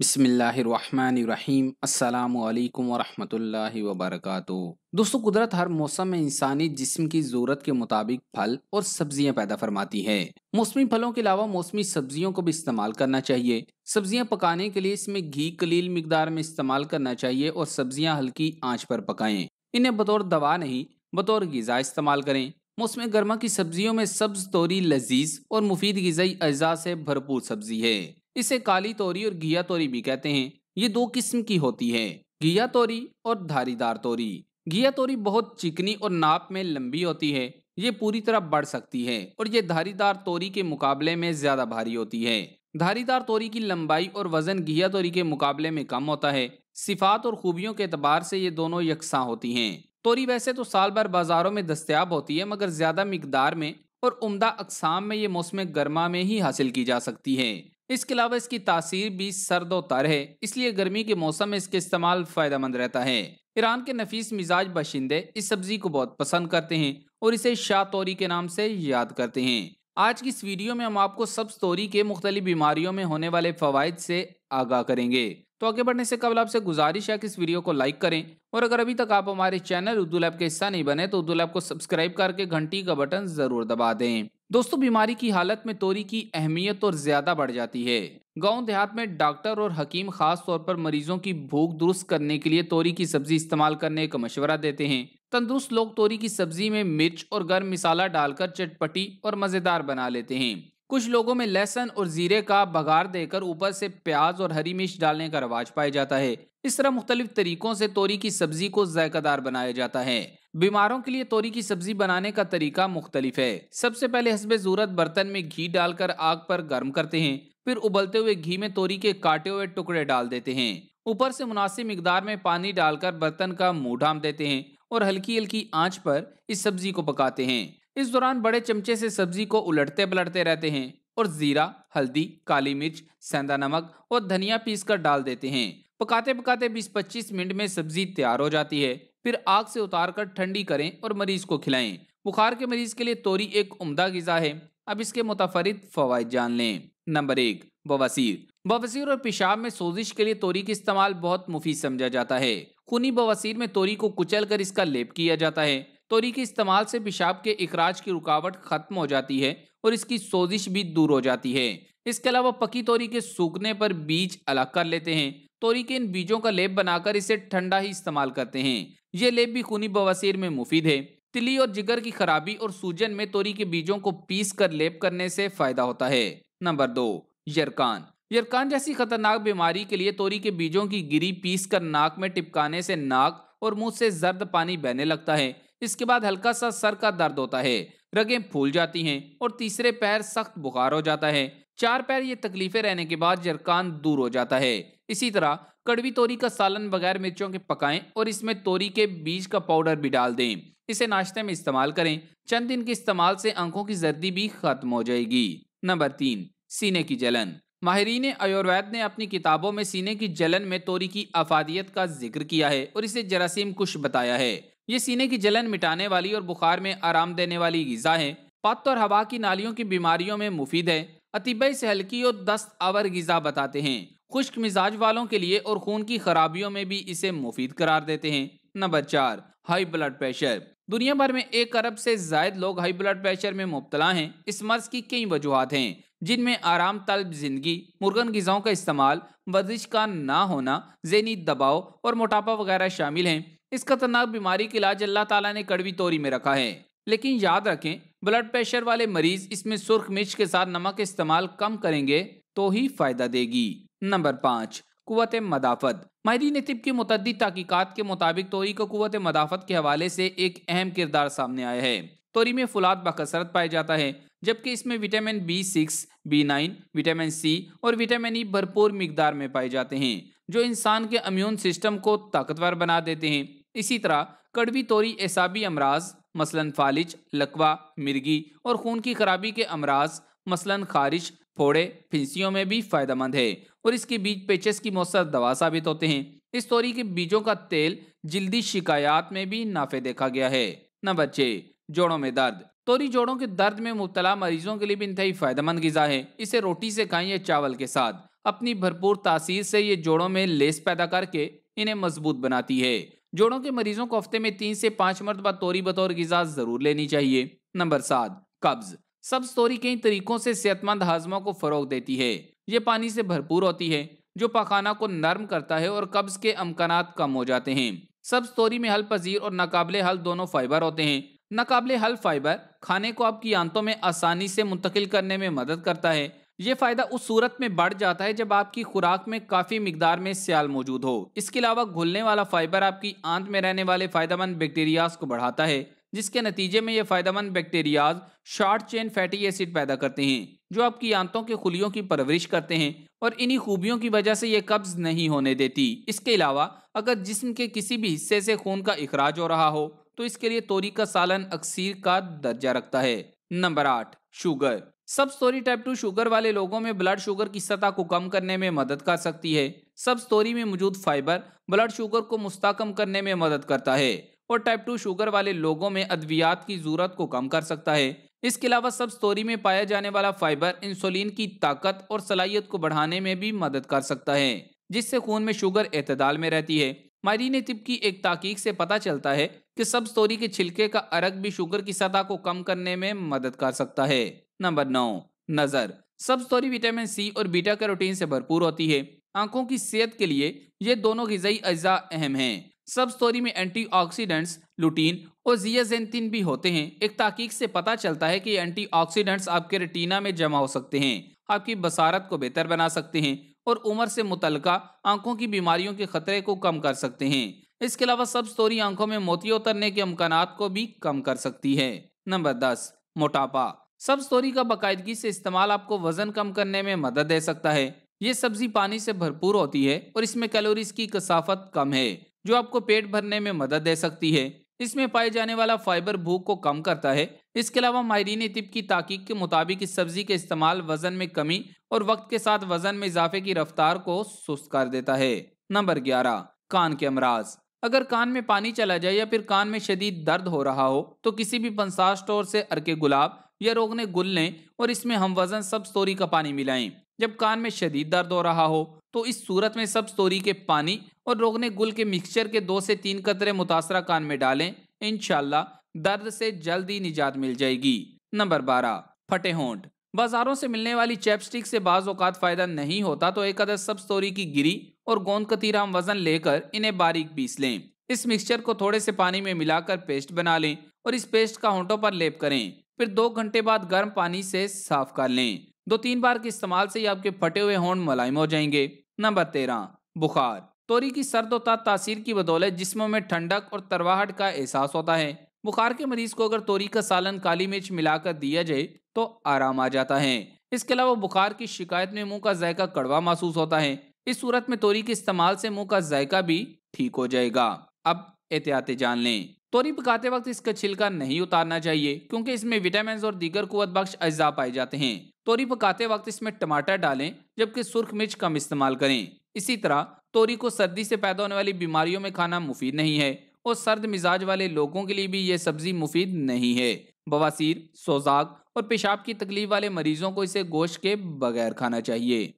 बिसमीम् अल्लाम वरहमतुल्लाहि वर्क दोस्तों कुदरत हर मौसम में इंसानी जिस्म की ज़रूरत के मुताबिक फल और सब्जियां पैदा फरमाती है मौसमी फलों के अलावा मौसमी सब्जियों को भी इस्तेमाल करना चाहिए सब्जियां पकाने के लिए इसमें घी कलील मकदार में इस्तेमाल करना चाहिए और सब्जियां हल्की आँच पर पकाएं इन्हें बतौर दवा नहीं बतौर गज़ा इस्तेमाल करें मौसम गर्मा की सब्जियों में सब्ज तोरी लजीज और मुफीद गज़ाई अज्जा से भरपूर सब्जी है इसे काली तोरी और घिया तोरी भी कहते हैं ये दो किस्म की होती है घिया तोरी और धारीदार तोरी घिया तोरी बहुत चिकनी और नाप में लंबी होती है ये पूरी तरह बढ़ सकती है और ये धारीदार तोरी के मुकाबले में ज्यादा भारी होती है धारीदार तोरी की लंबाई और वजन घिया तोरी के मुकाबले में कम होता है सिफात और खूबियों के अतबार से ये दोनों यकसा होती हैं तोरी वैसे तो साल भर बाजारों में दस्तियाब होती है मगर ज्यादा मकदार में और उमदा अकसाम में ये मौसम गर्मा में ही हासिल की जा सकती है इसके अलावा इसकी तासीर भी तर है इसलिए गर्मी के मौसम में इसके इस्तेमाल फ़ायदेमंद रहता है ईरान के नफीस मिजाज बाशिंदे इस सब्जी को बहुत पसंद करते हैं और इसे शाह तोरी के नाम से याद करते हैं आज की इस वीडियो में हम आपको सब्ज तोरी के मुख्तलि बीमारियों में होने वाले फ़वाद से आगाह करेंगे तो आगे बढ़ने से कबल आपसे गुजारिश है कि इस वीडियो को लाइक करें और अगर अभी तक आप हमारे चैनल उर्दू लैब का हिस्सा नहीं बने तो उर्दू लैब को सब्सक्राइब करके घंटी का बटन ज़रूर दबा दें दोस्तों बीमारी की हालत में तोरी की अहमियत और ज्यादा बढ़ जाती है गांव देहात में डॉक्टर और हकीम खास तौर पर मरीजों की भूख दुरुस्त करने के लिए तोरी की सब्जी इस्तेमाल करने का मशवरा देते हैं तंदुरुस्त लोग तोरी की सब्जी में मिर्च और गर्म मिसाला डालकर चटपटी और मजेदार बना लेते हैं कुछ लोगों में लहसन और जीरे का बघार देकर ऊपर से प्याज और हरी मिर्च डालने का रवाज पाया जाता है इस तरह मुख्तलिफ तरीकों से तोरी की सब्जी को जायकादार बनाया जाता है बीमारों के लिए तोरी की सब्जी बनाने का तरीका मुख्तलिफ है सबसे पहले हसबे जरूरत बर्तन में घी डालकर आग पर गर्म करते हैं फिर उबलते हुए घी में तोरी के काटे हुए टुकड़े डाल देते हैं ऊपर से मुनासिब मकदार में पानी डालकर बर्तन का मुँह ढाम देते हैं और हल्की हल्की आँच पर इस सब्जी को पकाते हैं इस दौरान बड़े चमचे से सब्जी को उलटते पलटते रहते हैं और जीरा हल्दी काली मिर्च सेंधा नमक और धनिया पीस कर डाल देते हैं पकाते पकाते 20-25 मिनट में सब्जी तैयार हो जाती है फिर आग से उतारकर ठंडी करें और मरीज को खिलाएं बुखार के मरीज के लिए तोरी एक उम्दा गज़ा है अब इसके मुतफरद फवाद जान लें नंबर एक बवासीर बवासीर और पेशाब में सोजिश के लिए तोरी का इस्तेमाल बहुत मुफीद समझा जाता है खूनी बवासीर में तोरी को कुचल कर इसका लेप किया जाता है तोरी के इस्तेमाल से पेशाब के अखराज की रुकावट खत्म हो जाती है और इसकी सोजिश भी दूर हो जाती है इसके अलावा पकी तोरी के सूखने पर बीज अलग कर लेते हैं तोरी के इन बीजों का लेप बनाकर इसे ठंडा ही इस्तेमाल करते हैं ये लेप भी खूनी बवासीर में मुफीद है तिली और जिगर की खराबी और सूजन में तोरी के बीजों को पीस कर लेप करने से फायदा होता है नंबर दो यरकान यरकान जैसी खतरनाक बीमारी के लिए तोरी के बीजों की गिरी पीस कर नाक में टिपकाने से नाक और मुंह से जर्द पानी बहने लगता है इसके बाद हल्का सा सर का दर्द होता है रगें फूल जाती हैं और तीसरे पैर सख्त बुखार हो जाता है चार पैर ये तकलीफें रहने के बाद जरकान दूर हो जाता है इसी तरह कड़वी तोरी का सालन बगैर मिर्चों के पकाएं और इसमें तोरी के बीज का पाउडर भी डाल दें इसे नाश्ते में इस्तेमाल करें चंद दिन के इस्तेमाल से आंखों की जर्दी भी खत्म हो जाएगी नंबर तीन सीने की जलन माहरीन आयुर्वेद ने अपनी किताबों में सीने की जलन में तोरी की अफादियत का जिक्र किया है और इसे जरासीम कुश बताया है ये सीने की जलन मिटाने वाली और बुखार में आराम देने वाली गज़ा है पत्त और हवा की नालियों की बीमारियों में मुफीद है अतिबई से हल्की और दस्त आवर गज़ा बताते हैं खुश्क मिजाज वालों के लिए और खून की खराबियों में भी इसे मुफीद करार देते हैं नंबर चार हाई ब्लड प्रेशर दुनिया भर में एक अरब से जायद लोग हाई ब्लड प्रेशर में मुबतला हैं इस मर्ज की कई वजूहत हैं जिनमें आराम तलब जिंदगी मुर्गन गज़ाओं का इस्तेमाल वर्जिश का ना होना जहनी दबाव और मोटापा वगैरह शामिल हैं इस खतरनाक बीमारी का इलाज अल्लाह तला ने कड़वी तोरी में रखा है लेकिन याद रखें ब्लड प्रेशर वाले मरीज इसमें सुर्ख मिर्च के साथ नमक इस्तेमाल कम करेंगे तो ही फायदा देगी नंबर पाँच कुत मदाफत माहरीन तिब की मतदी तहकीकत के मुताबिक तोरी को कुत मदाफत के हवाले से एक अहम किरदार सामने आया है तोरी में फुलाद बसरत पाया जाता है जबकि इसमें vitamin B six B nine vitamin C और विटामिन ई भरपूर मकदार में पाए जाते हैं जो इंसान के अम्यून सिस्टम को ताकतवर बना देते हैं इसी तरह कड़वी तोरी एसाबी अमराज मसलन फालिज लकवा मिर्गी और खून की खराबी के अमराज मसलन खारिश फोड़े फिंसियों में भी फायदेमंद है और इसके बीज पेचेस की मौसर दवा साबित होते हैं इस तोरी के बीजों का तेल जल्दी शिकायत में भी नाफे देखा गया है नंबर छः जोड़ों में दर्द तोरी जोड़ों के दर्द में मुबतला मरीजों के लिए भी इंतई फायदेमंद गजा है इसे रोटी से खाएं या चावल के साथ अपनी भरपूर तासीर से ये जोड़ों में लेस पैदा करके इन्हें मजबूत बनाती है जोड़ों के मरीजों को हफ्ते में तीन से पाँच मरतबा तोरी बतौर गजा जरूर लेनी चाहिए नंबर सात कब्ज़ सब स्टोरी कई तरीकों से सेहतमंद हाजमा को फरोग देती है ये पानी से भरपूर होती है जो पखाना को नर्म करता है और कब्ज के अमकान कम हो जाते हैं सब स्टोरी में हल पजीर और नाकबले हल दोनों फाइबर होते हैं नाकबले हल फाइबर खाने को आपकी आंतों में आसानी से मुंतकिल करने में मदद करता है ये फायदा उस सूरत में बढ़ जाता है जब आपकी खुराक में काफी मकदार में सियाल मौजूद हो इसके अलावा घुलने वाला फाइबर आपकी आंत में रहने वाले फायदेमंद बैक्टीरिया को बढ़ाता है जिसके नतीजे में ये फायदेमंद bacterias short chain fatty acid पैदा करते हैं जो आपकी आंतों के खुलियों की परवरिश करते हैं और इन्हीं खूबियों की वजह से ये कब्ज नहीं होने देती इसके अलावा अगर जिसम के किसी भी हिस्से से खून का अखराज हो रहा हो तो इसके लिए तोरी का सालन अक्सर का दर्जा रखता है नंबर आठ शुगर सब स्टोरी टाइप टू शुगर वाले लोगों में ब्लड शुगर की सतह को कम करने में मदद कर सकती है सब स्टोरी में मौजूद फाइबर ब्लड शुगर को मुस्तकम करने में मदद करता है और टाइप टू शुगर वाले लोगों में अद्वियात की जरूरत को कम कर सकता है इसके अलावा सब स्टोरी में पाया जाने वाला फाइबर इंसुलिन की ताकत और सलाहियत को बढ़ाने में भी मदद कर सकता है जिससे खून में शुगर एतदाल में रहती है मायरीन तिब की एक तहकीक से पता चलता है कि सब स्टोरी के छिलके का अरग भी शुगर की सतह को कम करने में मदद कर सकता है नंबर नौ नज़र सब स्टोरी विटामिन सी और बीटा कैरोटीन से भरपूर होती है आंखों की सेहत के लिए ये दोनों गजाई अज्जा अहम हैं सब स्टोरी में एंटीऑक्सीडेंट्स लुटीन और जियाजेंथिन भी होते हैं एक तहकीक से पता चलता है कि एंटीऑक्सीडेंट्स आपके रेटिना में जमा हो सकते हैं आपकी बसारत को बेहतर बना सकते हैं और उम्र से मुतल आंखों की बीमारियों के खतरे को कम कर सकते हैं इसके अलावा सब स्टोरी आंखों में मोती उतरने के अमकान को भी कम कर सकती है नंबर दस मोटापा सब स्टोरी का बाकायदगी से इस्तेमाल आपको वजन कम करने में मदद दे सकता है ये सब्जी पानी से भरपूर होती है और इसमें कैलोरीज की कसाफत कम है जो आपको पेट भरने में मदद दे सकती है इसमें पाए जाने वाला फाइबर भूख को कम करता है इसके अलावा माहरीन तिब की ताकीक के मुताबिक इस सब्जी के इस्तेमाल वजन में कमी और वक्त के साथ वजन में इजाफे की रफ्तार को सुस्त कर देता है नंबर ग्यारह कान के अमराज अगर कान में पानी चला जाए या फिर कान में शदीद दर्द हो रहा हो तो किसी भी पंसार स्टोर से अरके गुलाब या रोगने गुल लें और इसमें हम वजन सब स्टोरी का पानी मिलाएं जब कान में शदीद दर्द हो रहा हो तो इस सूरत में सब स्टोरी के पानी और रोगने गुल के मिक्सचर के दो से तीन कतरे मुतासरा कान में डालें इन दर्द से जल्द ही निजात मिल जाएगी नंबर बारह फटे होंठ बाजारों से मिलने वाली चैपस्टिक से बाज अवत फ़ायदा नहीं होता तो एक अदर सब स्टोरी की गिरी और गोंद कतीरा वजन लेकर इन्हें बारीक पीस लें इस मिक्सचर को थोड़े से पानी में मिलाकर पेस्ट बना लें और इस पेस्ट का होंठों पर लेप करें फिर दो घंटे बाद गर्म पानी से साफ कर लें दो तीन बार के इस्तेमाल से ही आपके फटे हुए होंठ मुलायम हो जाएंगे नंबर तेरह बुखार तोरी की सर्द होता तासीर की बदौलत जिसमों में ठंडक और तरवाहट का एहसास होता है बुखार के मरीज को अगर तोरी का सालन काली मिर्च मिलाकर दिया जाए तो आराम आ जाता है इसके अलावा बुखार की शिकायत में मुंह का जायका कड़वा महसूस होता है इस सूरत में तोरी के इस्तेमाल से मुंह का जायका भी ठीक हो जाएगा अब एहतियात जान लें तोरी पकाते वक्त इसका छिलका नहीं उतारना चाहिए क्योंकि इसमें विटामिन और दीगर कुत बख्श अज्जा पाए जाते हैं तोरी पकाते वक्त इसमें टमाटर डालें जबकि सुर्ख मिर्च कम इस्तेमाल करें इसी तरह तोरी को सर्दी से पैदा होने वाली बीमारियों में खाना मुफीद नहीं है और सर्द मिजाज वाले लोगों के लिए भी ये सब्जी मुफीद नहीं है बवासीर सोजाक और पेशाब की तकलीफ वाले मरीजों को इसे गोश्त के बगैर खाना चाहिए